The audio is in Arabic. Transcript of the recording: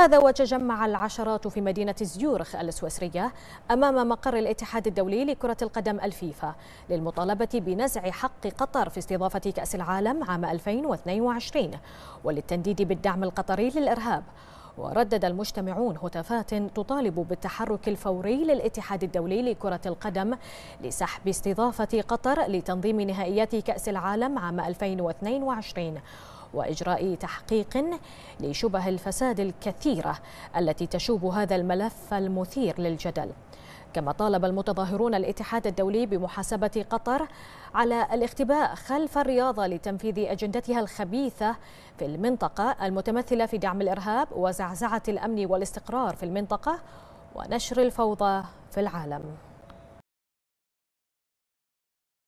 هذا وتجمع العشرات في مدينة زيورخ السويسرية أمام مقر الاتحاد الدولي لكرة القدم الفيفا للمطالبة بنزع حق قطر في استضافة كأس العالم عام 2022 وللتنديد بالدعم القطري للإرهاب وردد المجتمعون هتافات تطالب بالتحرك الفوري للاتحاد الدولي لكرة القدم لسحب استضافة قطر لتنظيم نهائيات كأس العالم عام 2022 وإجراء تحقيق لشبه الفساد الكثيرة التي تشوب هذا الملف المثير للجدل كما طالب المتظاهرون الاتحاد الدولي بمحاسبة قطر على الاختباء خلف الرياضة لتنفيذ أجندتها الخبيثة في المنطقة المتمثلة في دعم الإرهاب وزعزعة الأمن والاستقرار في المنطقة ونشر الفوضى في العالم